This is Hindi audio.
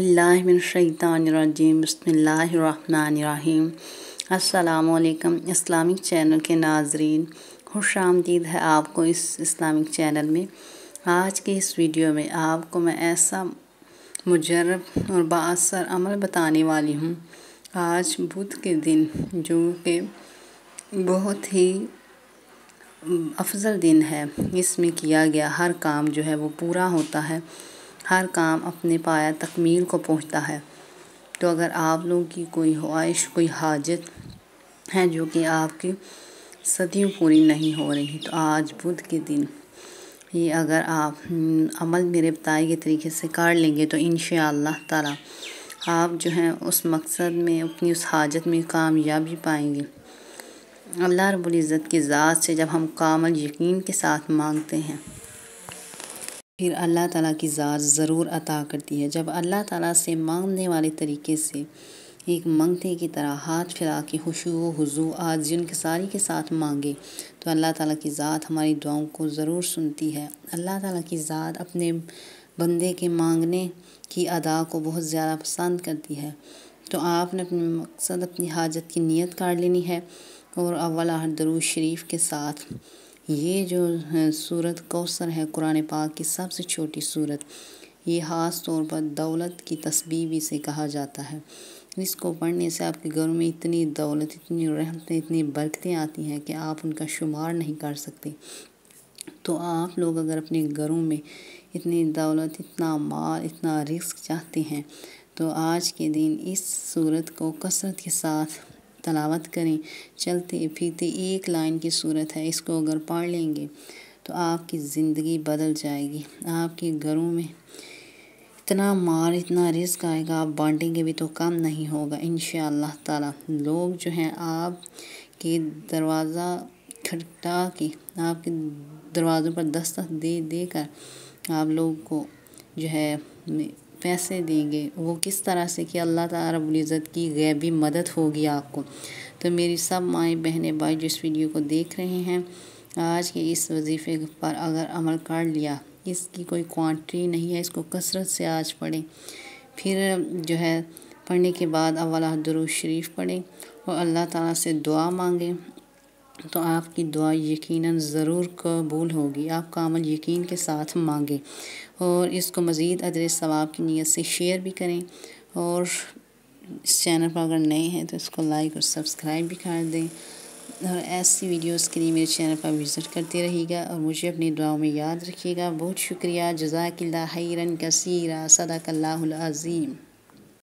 अल्लाशैतानरजीम बसमीम अल्लाम इस्लामिक चैनल के नाजरीन खुश आमदीद है आपको इस इस्लामिक चैनल में आज के इस वीडियो में आपको मैं ऐसा मुजरब और बासर अमल बताने वाली हूँ आज बुध के दिन जो कि बहुत ही अफजल दिन है इसमें किया गया हर काम जो है वो पूरा होता है हर काम अपने पाया तकमील को पहुँचता है तो अगर आप लोगों की कोई ख्वाहिश कोई हाजत है जो कि आपकी सदियों पूरी नहीं हो रही तो आज बुध के दिन ये अगर आप हम्म, अमल मेरे बताए गए तरीके से कर लेंगे तो इन ताला आप जो हैं उस मकसद में अपनी उस हाजत में कामयाबी पाएंगे अल्लाह रबुल्ज़त की ज़ात से जब हम कामल यकीन के साथ मांगते हैं फिर अल्लाह ताला की ज़ात ज़रूर अता करती है जब अल्लाह ताला से मांगने वाले तरीके से एक मंगते की तरह हाथ फैला के खुशू हजू आज जिन के सारी के साथ मांगे तो अल्लाह ताला की ज़ात हमारी दुआओं को ज़रूर सुनती है अल्लाह ताला की ज़ात अपने बंदे के मांगने की अदा को बहुत ज़्यादा पसंद करती है तो आपने अपने मकसद अपनी हाजत की नीयत कर लेनी है और अवल हर दरूज शरीफ के साथ ये जो सूरत कौसर है कुरान पाक की सबसे छोटी सूरत ये ख़ास तौर पर दौलत की तस्वीर भी से कहा जाता है इसको पढ़ने से आपके घरों में इतनी दौलत इतनी रहमतें इतनी बरकतें आती हैं कि आप उनका शुमार नहीं कर सकते तो आप लोग अगर अपने घरों में इतनी दौलत इतना माल इतना रिस्क चाहते हैं तो आज के दिन इस सूरत को कसरत के साथ तलावत करें चलते फिरते एक लाइन की सूरत है इसको अगर पढ़ लेंगे तो आपकी ज़िंदगी बदल जाएगी आपके घरों में इतना मार इतना रिस्क आएगा आप बांटेंगे भी तो कम नहीं होगा इन ताला लोग जो हैं आप के दरवाज़ा खटा के आपके दरवाज़ों पर दस्तक दे दे कर आप लोग को जो है पैसे देंगे वो किस तरह से कि अल्लाह तारबुल्ज़त की गैबी मदद होगी आपको तो मेरी सब माएँ बहनें भाई जिस वीडियो को देख रहे हैं आज के इस वजीफ़े पर अगर अमल कर लिया इसकी कोई क्वांटिटी नहीं है इसको कसरत से आज पढ़ें फिर जो है पढ़ने के बाद अवला दरुज शरीफ पढ़ें और अल्लाह ताला से दुआ मांगें तो आपकी दुआ यकीनन ज़रूर कबूल होगी आपका अमल यकीन के साथ मांगें और इसको मज़ीद अदर सवाब की नीयत से शेयर भी करें और इस चैनल पर अगर नए हैं तो इसको लाइक और सब्सक्राइब भी कर दें और ऐसी वीडियोस के लिए मेरे चैनल पर विज़िट करते रहिएगा और मुझे अपनी दुआओं में याद रखिएगा बहुत शुक्रिया जजाकिल्ला हैरन कसीरा सदाकल्लाज़ीम